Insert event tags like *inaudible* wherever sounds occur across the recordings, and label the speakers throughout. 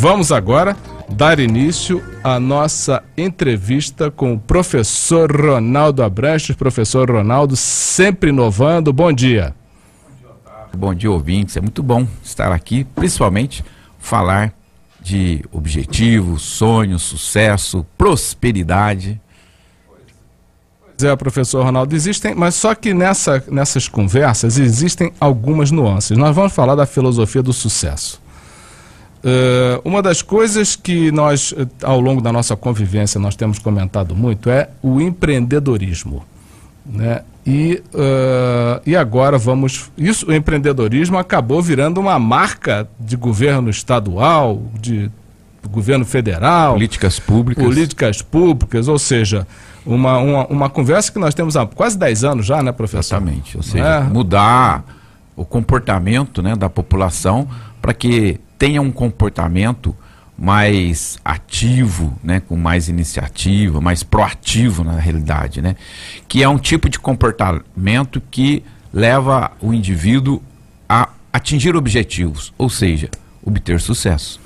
Speaker 1: Vamos agora dar início à nossa entrevista com o professor Ronaldo Abranches. Professor Ronaldo, sempre inovando. Bom dia.
Speaker 2: Bom dia, ouvintes. É muito bom estar aqui, principalmente falar de objetivos, sonhos, sucesso, prosperidade.
Speaker 1: Pois é, professor Ronaldo, existem, mas só que nessa, nessas conversas existem algumas nuances. Nós vamos falar da filosofia do sucesso. Uh, uma das coisas que nós, eh, ao longo da nossa convivência, nós temos comentado muito é o empreendedorismo. Né? E, uh, e agora vamos. Isso, o empreendedorismo acabou virando uma marca de governo estadual, de governo federal. Políticas públicas. Políticas públicas, ou seja, uma, uma, uma
Speaker 2: conversa que nós temos há quase 10 anos já, né, professor? Exatamente. Ou seja, é? mudar o comportamento né, da população para que tenha um comportamento mais ativo, né, com mais iniciativa, mais proativo na realidade, né, que é um tipo de comportamento que leva o indivíduo a atingir objetivos, ou seja, obter sucesso.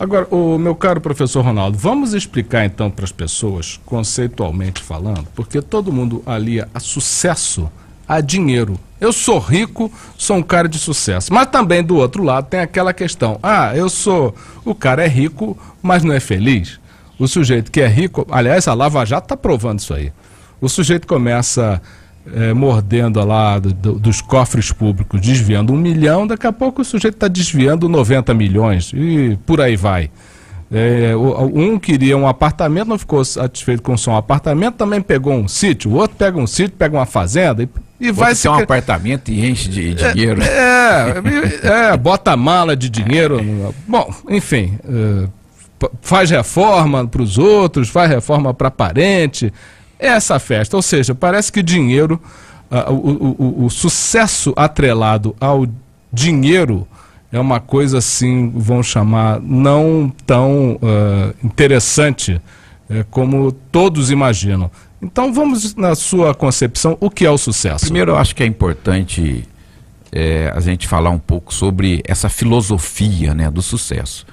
Speaker 1: Agora, o meu caro professor Ronaldo, vamos explicar então para as pessoas, conceitualmente falando, porque todo mundo alia a sucesso a dinheiro. Eu sou rico, sou um cara de sucesso. Mas também do outro lado tem aquela questão: ah, eu sou. O cara é rico, mas não é feliz. O sujeito que é rico. Aliás, a Lava Jato está provando isso aí. O sujeito começa é, mordendo lá do, do, dos cofres públicos, desviando um milhão, daqui a pouco o sujeito está desviando 90 milhões e por aí vai. É, um queria um apartamento, não ficou satisfeito com só um apartamento, também pegou um sítio, o outro pega um sítio, pega uma fazenda e e Você vai ser um apartamento e enche de é, dinheiro. É, é, é bota mala de dinheiro. *laughs* Bom, enfim, é, faz reforma para os outros, faz reforma para parente. É essa festa, ou seja, parece que dinheiro, o, o, o, o sucesso atrelado ao dinheiro é uma coisa assim, vão chamar, não tão uh, interessante uh, como todos imaginam. Então vamos
Speaker 2: na sua concepção, o que é o sucesso? Primeiro eu acho que é importante é, a gente falar um pouco sobre essa filosofia né, do sucesso.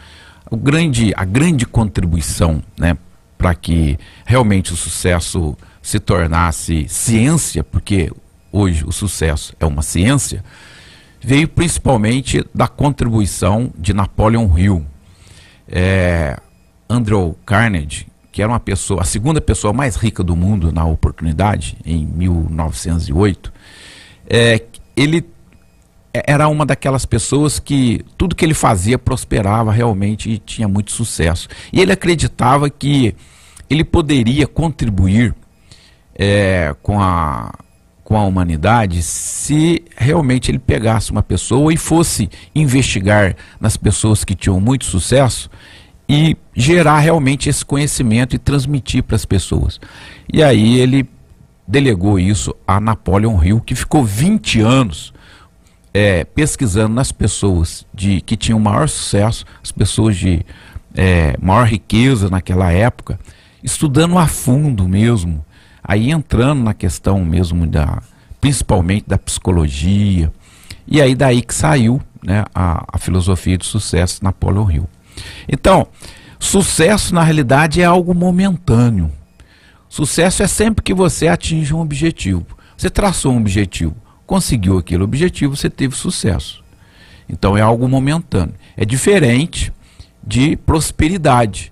Speaker 2: O grande, a grande contribuição né, para que realmente o sucesso se tornasse ciência, porque hoje o sucesso é uma ciência, veio principalmente da contribuição de Napoleon Hill. É, Andrew Carnegie, que era uma pessoa, a segunda pessoa mais rica do mundo na oportunidade, em 1908, é, ele é, era uma daquelas pessoas que tudo que ele fazia prosperava realmente e tinha muito sucesso. E ele acreditava que ele poderia contribuir é, com, a, com a humanidade se realmente ele pegasse uma pessoa e fosse investigar nas pessoas que tinham muito sucesso e gerar realmente esse conhecimento e transmitir para as pessoas. E aí ele delegou isso a Napoleon Hill, que ficou 20 anos é, pesquisando nas pessoas de que tinham maior sucesso, as pessoas de é, maior riqueza naquela época, estudando a fundo mesmo, aí entrando na questão mesmo da principalmente da psicologia. E aí daí que saiu né, a, a filosofia de sucesso Napoleon Hill. Então, sucesso na realidade é algo momentâneo. Sucesso é sempre que você atinge um objetivo. Você traçou um objetivo, conseguiu aquele objetivo, você teve sucesso. Então é algo momentâneo. É diferente de prosperidade.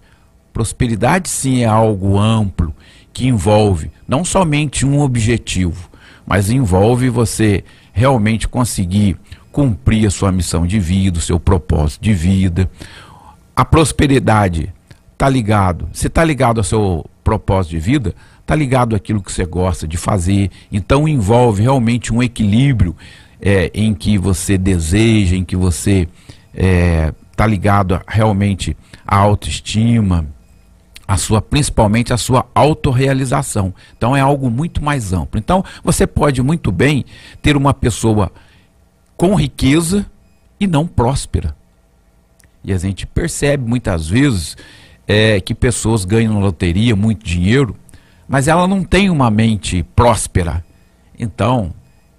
Speaker 2: Prosperidade sim é algo amplo que envolve não somente um objetivo, mas envolve você realmente conseguir cumprir a sua missão de vida, o seu propósito de vida, a prosperidade está ligado, se está ligado ao seu propósito de vida, está ligado àquilo que você gosta de fazer. Então envolve realmente um equilíbrio é, em que você deseja, em que você está é, tá ligado a, realmente à autoestima, a sua, principalmente à sua autorrealização. Então é algo muito mais amplo. Então você pode muito bem ter uma pessoa com riqueza e não próspera. E a gente percebe muitas vezes é, que pessoas ganham loteria muito dinheiro, mas ela não tem uma mente próspera. Então,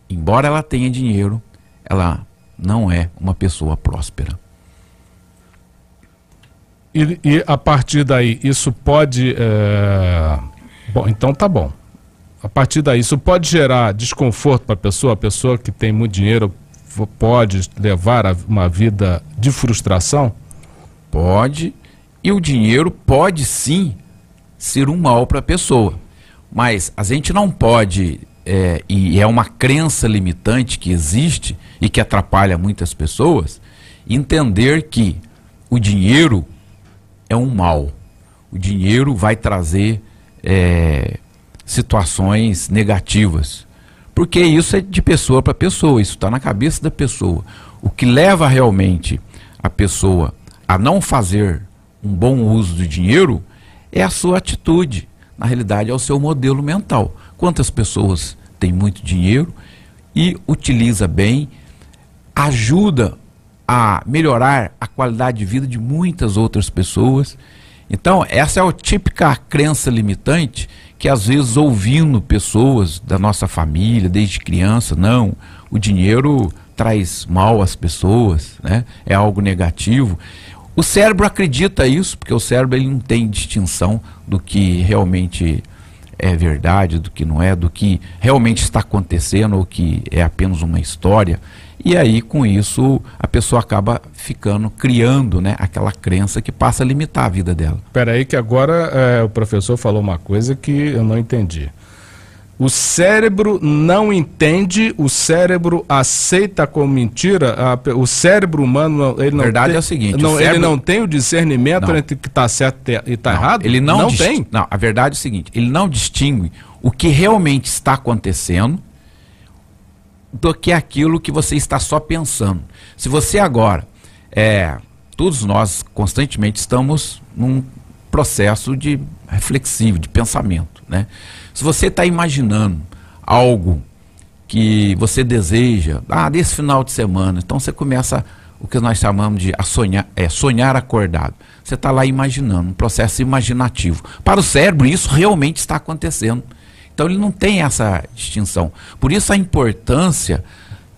Speaker 2: embora ela tenha dinheiro, ela não é uma pessoa próspera. E, e
Speaker 1: a partir daí, isso pode. É... Bom, então tá bom. A partir daí, isso pode gerar desconforto para a pessoa? A pessoa que tem muito dinheiro pode
Speaker 2: levar uma vida de frustração? Pode. E o dinheiro pode sim ser um mal para a pessoa. Mas a gente não pode, é, e é uma crença limitante que existe e que atrapalha muitas pessoas, entender que o dinheiro é um mal. O dinheiro vai trazer é, situações negativas. Porque isso é de pessoa para pessoa, isso está na cabeça da pessoa. O que leva realmente a pessoa a não fazer um bom uso do dinheiro é a sua atitude. Na realidade, é o seu modelo mental. Quantas pessoas têm muito dinheiro e utiliza bem, ajuda a melhorar a qualidade de vida de muitas outras pessoas. Então, essa é a típica crença limitante que às vezes ouvindo pessoas da nossa família desde criança, não, o dinheiro traz mal às pessoas, né? É algo negativo. O cérebro acredita isso, porque o cérebro ele não tem distinção do que realmente é verdade, do que não é, do que realmente está acontecendo ou que é apenas uma história. E aí, com isso, a pessoa acaba ficando, criando né, aquela crença que passa a limitar a vida dela.
Speaker 1: Espera aí que agora é, o professor falou uma coisa que eu não entendi. O cérebro não entende, o cérebro aceita como mentira. A, o cérebro humano, ele não. Verdade tem, é o seguinte: não, o cérebro... ele não
Speaker 2: tem o discernimento não. entre que está certo e está errado. Ele não, não dist... tem. Não, a verdade é o seguinte: ele não distingue o que realmente está acontecendo do que aquilo que você está só pensando. Se você agora, é, todos nós constantemente estamos num processo de reflexivo, de pensamento, né? Se você está imaginando algo que você deseja, ah, desse final de semana, então você começa o que nós chamamos de a sonhar, é, sonhar acordado. Você está lá imaginando, um processo imaginativo. Para o cérebro, isso realmente está acontecendo. Então ele não tem essa distinção. Por isso a importância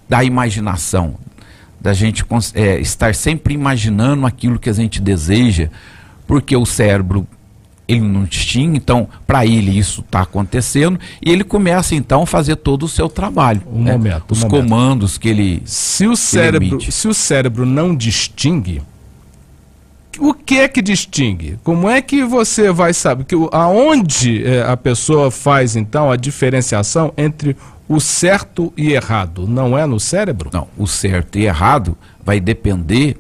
Speaker 2: da imaginação, da gente é, estar sempre imaginando aquilo que a gente deseja, porque o cérebro ele não distingue, então para ele isso está acontecendo e ele começa então a fazer todo o seu trabalho, um né? momento, os um comandos momento. que ele se o cérebro
Speaker 1: ele se o cérebro não distingue o que é que distingue? Como é que você vai saber? Que, aonde é, a pessoa faz, então, a
Speaker 2: diferenciação entre o certo e errado? Não é no cérebro? Não, o certo e errado vai depender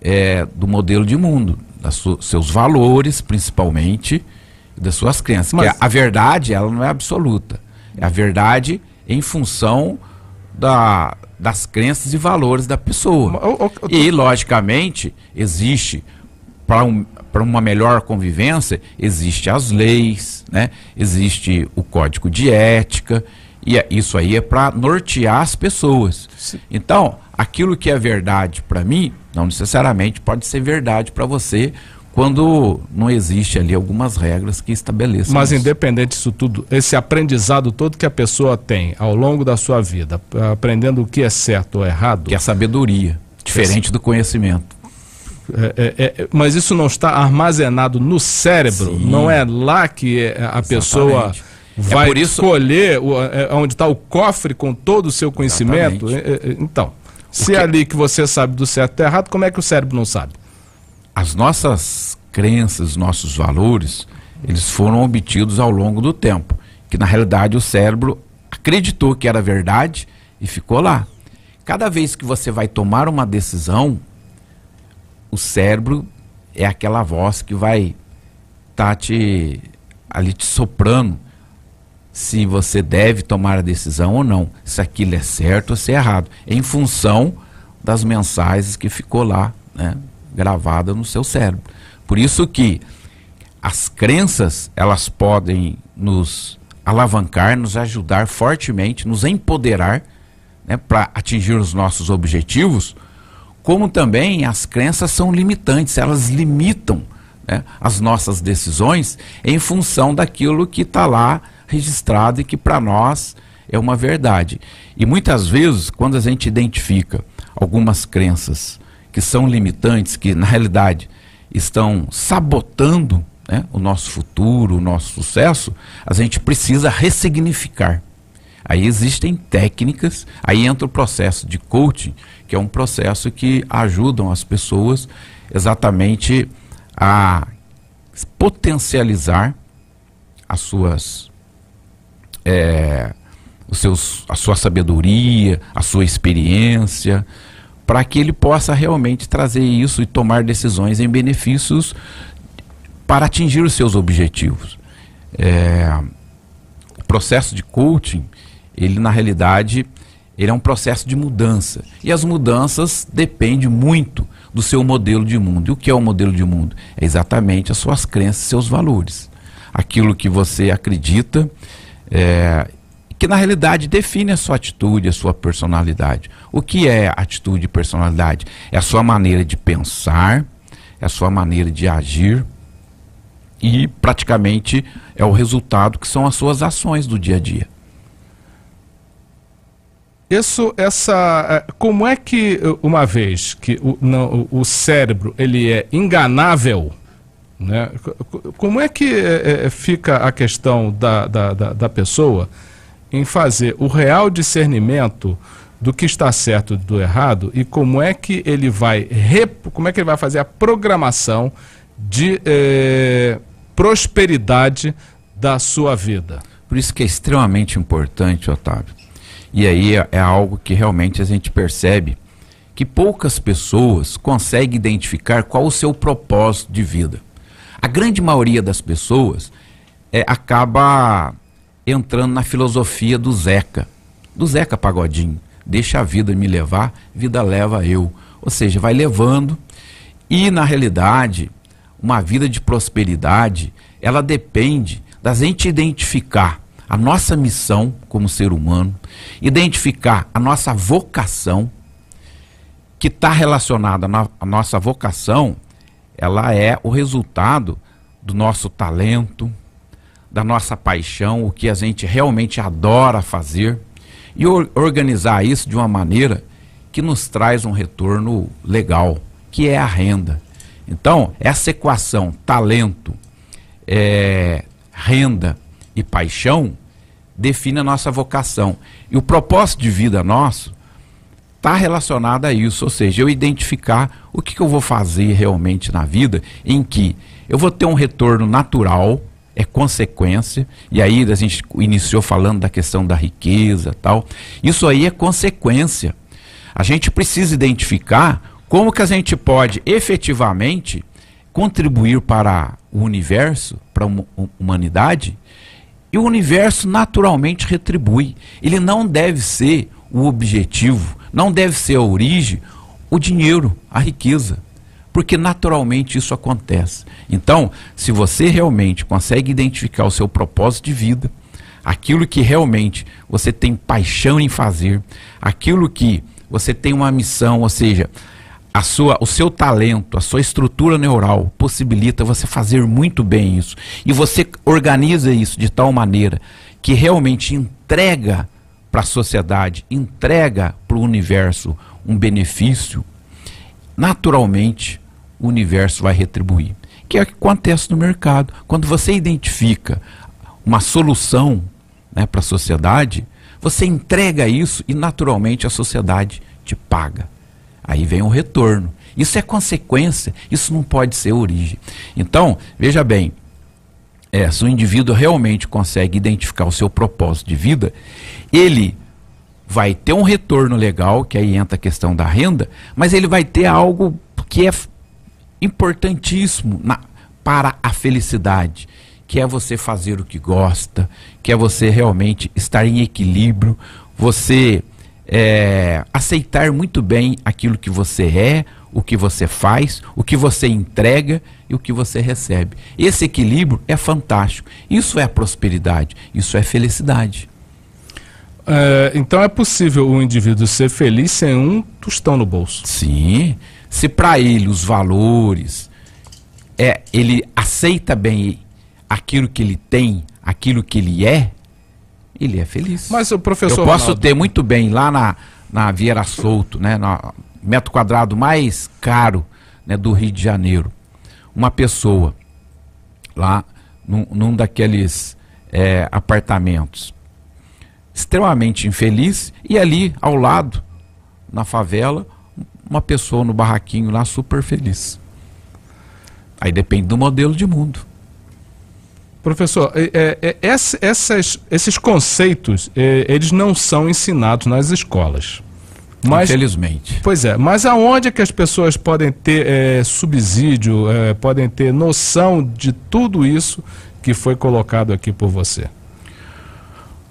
Speaker 2: é, do modelo de mundo, dos seus valores, principalmente, das suas crenças. Mas... A, a verdade, ela não é absoluta. É a verdade em função da, das crenças e valores da pessoa. Eu, eu, eu... E, logicamente, existe para um, uma melhor convivência, existem as leis, né? existe o código de ética, e é, isso aí é para nortear as pessoas. Sim. Então, aquilo que é verdade para mim, não necessariamente pode ser verdade para você, quando não existe ali algumas regras que estabeleçam. Mas isso. independente disso tudo, esse aprendizado
Speaker 1: todo que a pessoa tem ao longo da sua vida, aprendendo o que é certo ou errado.
Speaker 2: Que é a sabedoria, diferente esse... do conhecimento.
Speaker 1: É, é, é, mas isso não está armazenado no cérebro, Sim. não é lá que é, a Exatamente. pessoa é vai é isso... escolher o, é, onde está o cofre com todo o seu conhecimento. então, se que... é ali que você sabe do certo e do errado, como é que o cérebro não sabe?
Speaker 2: As nossas crenças, nossos valores, eles foram obtidos ao longo do tempo, que na realidade o cérebro acreditou que era verdade e ficou lá. Cada vez que você vai tomar uma decisão, o cérebro é aquela voz que vai estar tá te ali te soprando se você deve tomar a decisão ou não, se aquilo é certo ou se é errado, em função das mensagens que ficou lá, né, gravada no seu cérebro. Por isso que as crenças, elas podem nos alavancar, nos ajudar fortemente, nos empoderar né, para atingir os nossos objetivos, como também as crenças são limitantes, elas limitam né, as nossas decisões em função daquilo que está lá registrado e que para nós é uma verdade. E muitas vezes, quando a gente identifica algumas crenças que são limitantes, que na realidade estão sabotando né, o nosso futuro, o nosso sucesso, a gente precisa ressignificar. Aí existem técnicas, aí entra o processo de coaching, que é um processo que ajudam as pessoas exatamente a potencializar as suas é, os seus, a sua sabedoria, a sua experiência, para que ele possa realmente trazer isso e tomar decisões em benefícios para atingir os seus objetivos. É, o processo de coaching ele na realidade ele é um processo de mudança. E as mudanças dependem muito do seu modelo de mundo. E o que é o modelo de mundo? É exatamente as suas crenças, seus valores. Aquilo que você acredita, é, que na realidade define a sua atitude, a sua personalidade. O que é atitude e personalidade? É a sua maneira de pensar, é a sua maneira de agir e praticamente é o resultado que são as suas ações do dia a dia isso, essa, é, como é que
Speaker 1: eh, uma vez que o, não, o cérebro ele é enganável, né? Como é que é, fica a questão da, da, da, da pessoa em fazer o real discernimento do que está certo e do errado e como é que ele vai como é que ele vai fazer a programação de prosperidade da sua vida?
Speaker 2: Por isso que é extremamente importante, Otávio, e aí é, é, algo que realmente a gente percebe que poucas pessoas conseguem identificar qual o seu propósito de vida. A grande maioria das pessoas é, acaba entrando na filosofia do Zeca, do Zeca Pagodinho. Deixa a vida me levar, vida leva eu. Ou seja, vai levando e, na realidade, uma vida de prosperidade, ela depende da gente identificar a nossa missão como ser humano, identificar a nossa vocação, que está relacionada à a nossa vocação, ela é o resultado do nosso talento, da nossa paixão, o que a gente realmente adora fazer, e organizar isso de uma maneira que nos traz um retorno legal, que é a renda. Então, essa equação talento, é, renda e paixão, define a nossa vocação. E o propósito de vida nosso está relacionado a isso, ou seja, eu identificar o que, que eu vou fazer realmente na vida, em que eu vou ter um retorno natural, é consequência, e aí a gente iniciou falando da questão da riqueza tal. Isso aí é consequência. A gente precisa identificar como que a gente pode efetivamente contribuir para o universo, para a humanidade, e o universo naturalmente retribui. Ele não deve ser o objetivo, não deve ser a origem, o dinheiro, a riqueza. Porque naturalmente isso acontece. Então, se você realmente consegue identificar o seu propósito de vida, aquilo que realmente você tem paixão em fazer, aquilo que você tem uma missão, ou seja, a sua, o seu talento, a sua estrutura neural possibilita você fazer muito bem isso. E você organiza isso de tal maneira que realmente entrega para a sociedade, entrega para o universo um benefício, naturalmente o universo vai retribuir. Que é o que acontece no mercado. Quando você identifica uma solução né, para a sociedade, você entrega isso e naturalmente a sociedade te paga. Aí vem um retorno. Isso é consequência, isso não pode ser origem. Então, veja bem, é, se o indivíduo realmente consegue identificar o seu propósito de vida, ele vai ter um retorno legal, que aí entra a questão da renda, mas ele vai ter algo que é importantíssimo na, para a felicidade, que é você fazer o que gosta, que é você realmente estar em equilíbrio, você é, aceitar muito bem aquilo que você é, o que você faz, o que você entrega e o que você recebe. Esse equilíbrio é fantástico. Isso é prosperidade, isso é felicidade. É, então é possível
Speaker 1: o indivíduo ser feliz sem um tostão
Speaker 2: no bolso? Sim. Se para ele os valores, é, ele aceita bem aquilo que ele tem, aquilo que ele é, ele é feliz. Mas o professor. Eu posso Ronaldo... ter muito bem lá na, na Vieira Solto, né, no metro quadrado mais caro né, do Rio de Janeiro, uma pessoa lá num, num daqueles é, apartamentos extremamente infeliz e ali ao lado, na favela, uma pessoa no barraquinho lá super feliz. Aí depende do modelo de mundo. Professor, é, é, é essas, esses conceitos,
Speaker 1: é, eles não são ensinados nas escolas. Mas,
Speaker 2: Infelizmente.
Speaker 1: Pois é, mas aonde é que as pessoas podem ter é, subsídio, é, podem ter noção de tudo isso que foi colocado aqui por você?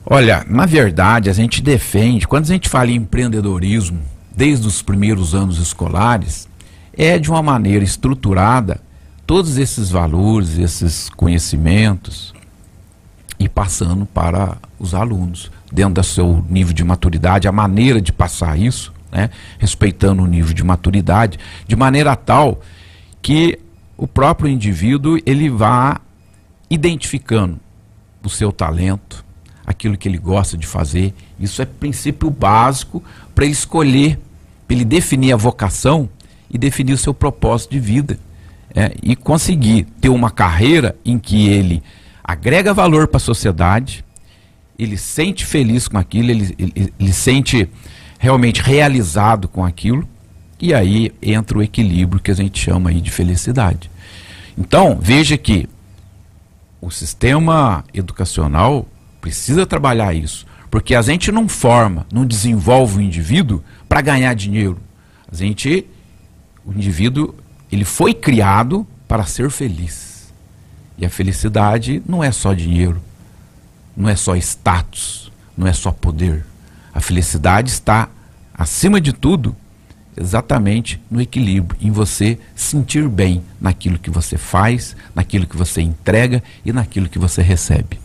Speaker 2: Olha, na verdade, a gente defende, quando a gente fala em empreendedorismo, desde os primeiros anos escolares, é de uma maneira estruturada todos esses valores, esses conhecimentos e passando para os alunos, dentro do seu nível de maturidade, a maneira de passar isso, né? respeitando o nível de maturidade, de maneira tal que o próprio indivíduo ele vá identificando o seu talento, aquilo que ele gosta de fazer. Isso é princípio básico para ele escolher, para ele definir a vocação e definir o seu propósito de vida é, e conseguir ter uma carreira em que ele agrega valor para a sociedade, ele sente feliz com aquilo, ele, ele, ele sente realmente realizado com aquilo, e aí entra o equilíbrio que a gente chama aí de felicidade. Então, veja que o sistema educacional precisa trabalhar isso, porque a gente não forma, não desenvolve o indivíduo para ganhar dinheiro. A gente, o indivíduo ele foi criado para ser feliz. E a felicidade não é só dinheiro, não é só status, não é só poder. A felicidade está, acima de tudo, exatamente no equilíbrio, em você sentir bem naquilo que você faz, naquilo que você entrega e naquilo que você recebe.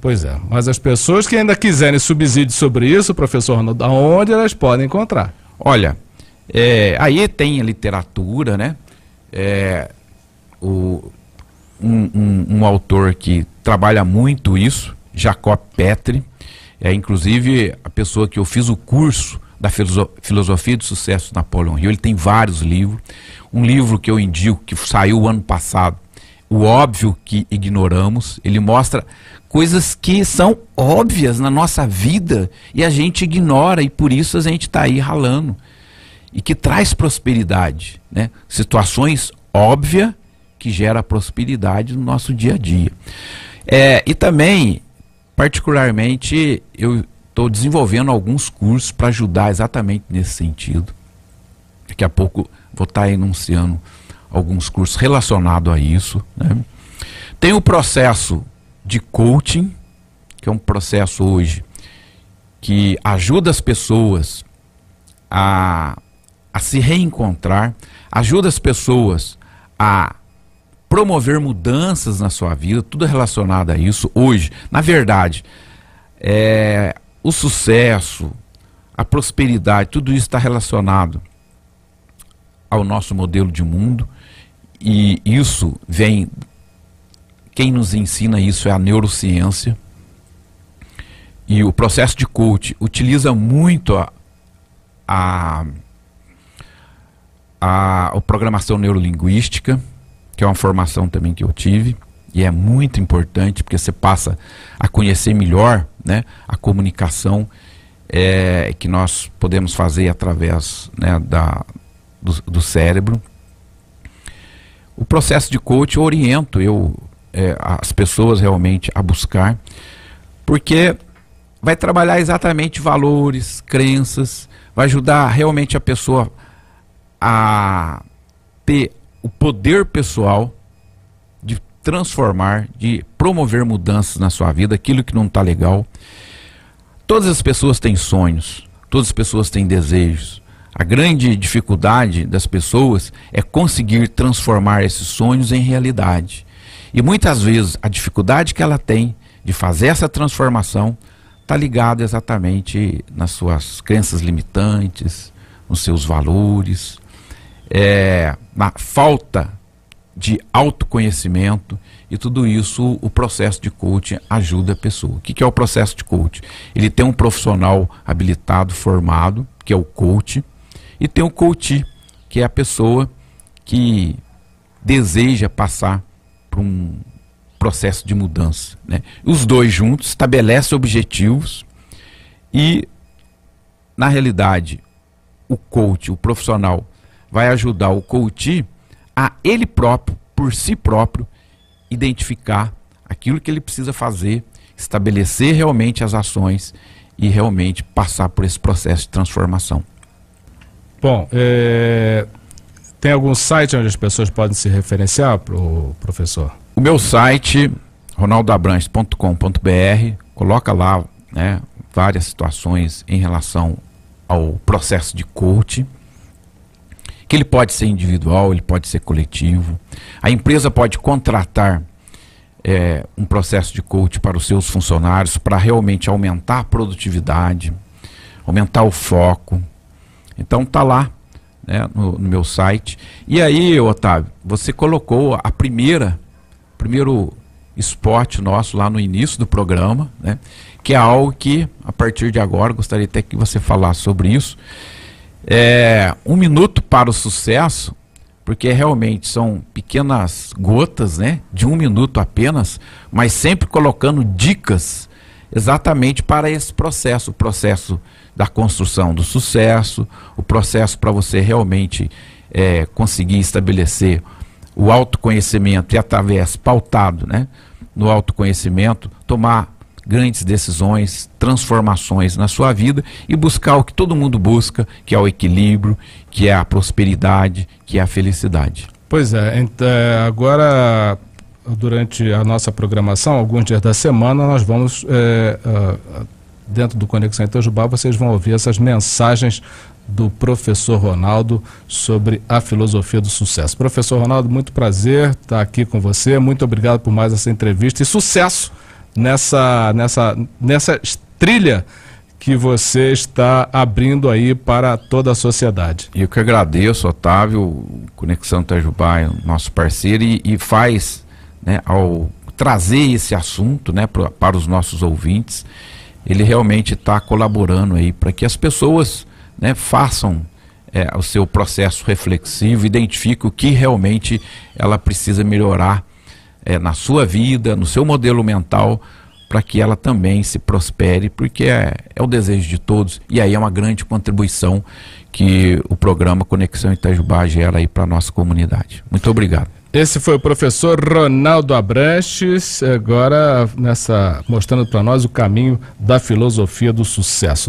Speaker 1: Pois é, mas as pessoas que ainda quiserem subsídio sobre isso, professor Ronaldo, aonde elas podem encontrar?
Speaker 2: Olha, é, aí tem a literatura, né? É, o, um, um, um, autor que trabalha muito isso, Jacob Petri, é inclusive a pessoa que eu fiz o curso da filosofia do sucesso Napoleão Hill. Ele tem vários livros. Um livro que eu indico que saiu ano passado, O óbvio que ignoramos. Ele mostra coisas que são óbvias na nossa vida e a gente ignora e por isso a gente está aí ralando e que traz prosperidade, né? Situações óbvia que gera prosperidade no nosso dia a dia. É, e também, particularmente, eu estou desenvolvendo alguns cursos para ajudar exatamente nesse sentido. Daqui a pouco vou estar tá enunciando alguns cursos relacionados a isso. Né? Tem o processo de coaching, que é um processo hoje que ajuda as pessoas a a se reencontrar, ajuda as pessoas a promover mudanças na sua vida, tudo relacionado a isso hoje. Na verdade, é, o sucesso, a prosperidade, tudo isso está relacionado ao nosso modelo de mundo e isso vem. Quem nos ensina isso é a neurociência. E o processo de coach utiliza muito a, a a, a programação neurolinguística, que é uma formação também que eu tive e é muito importante porque você passa a conhecer melhor né, a comunicação é, que nós podemos fazer através né, da, do, do, cérebro. O processo de coach eu oriento eu é, as pessoas realmente a buscar, porque vai trabalhar exatamente valores, crenças, vai ajudar realmente a pessoa a ter o poder pessoal de transformar, de promover mudanças na sua vida, aquilo que não está legal. Todas as pessoas têm sonhos, todas as pessoas têm desejos. A grande dificuldade das pessoas é conseguir transformar esses sonhos em realidade. E muitas vezes a dificuldade que ela tem de fazer essa transformação está ligada exatamente nas suas crenças limitantes, nos seus valores, é, na falta de autoconhecimento e tudo isso o processo de coaching ajuda a pessoa. O que, que é o processo de coaching? Ele tem um profissional habilitado, formado, que é o coach, e tem o coach, que é a pessoa que deseja passar por um processo de mudança. Né? Os dois juntos estabelecem objetivos e, na realidade, o coach, o profissional vai ajudar o coach a ele próprio, por si próprio, identificar aquilo que ele precisa fazer, estabelecer realmente as ações e realmente passar por esse processo de transformação.
Speaker 1: Bom, é... tem algum site onde as pessoas podem se referenciar, pro professor?
Speaker 2: O meu site, ronaldabranches.com.br, coloca lá né, várias situações em relação ao processo de coaching que ele pode ser individual, ele pode ser coletivo. A empresa pode contratar é, um processo de coach para os seus funcionários para realmente aumentar a produtividade, aumentar o foco. Então tá lá né, no, no, meu site. E aí, Otávio, você colocou a primeira, primeiro esporte nosso lá no início do programa, né, que é algo que a partir de agora gostaria até que você falasse sobre isso é, um minuto para o sucesso, porque realmente são pequenas gotas, né? De um minuto apenas, mas sempre colocando dicas exatamente para esse processo, o processo da construção do sucesso, o processo para você realmente é, conseguir estabelecer o autoconhecimento e através pautado, né? No autoconhecimento, tomar grandes decisões, transformações na sua vida e buscar o que todo mundo busca, que é o equilíbrio, que é a prosperidade, que é a felicidade.
Speaker 1: Pois é, então, agora durante a nossa programação, alguns dias da semana, nós vamos, é, é, dentro do Conexão Itajubá, vocês vão ouvir essas mensagens do professor Ronaldo sobre a filosofia do sucesso. Professor Ronaldo, muito prazer estar aqui com você, muito obrigado por mais essa entrevista e sucesso! nessa, nessa, nessa trilha que você está abrindo aí para toda
Speaker 2: a sociedade. e Eu que agradeço, Otávio, Conexão Itajubá, é nosso parceiro, e, e faz, né, ao trazer esse assunto né, para os nossos ouvintes, ele realmente está colaborando aí para que as pessoas né, façam é, o seu processo reflexivo, identifique o que realmente ela precisa melhorar é, na sua vida, no seu modelo mental, para que ela também se prospere, porque é, é o desejo de todos. E aí é uma grande contribuição que o programa Conexão Itajubá gera aí para a nossa comunidade. Muito obrigado. Esse
Speaker 1: foi o professor Ronaldo Abranches, agora nessa mostrando para nós o caminho da filosofia do sucesso.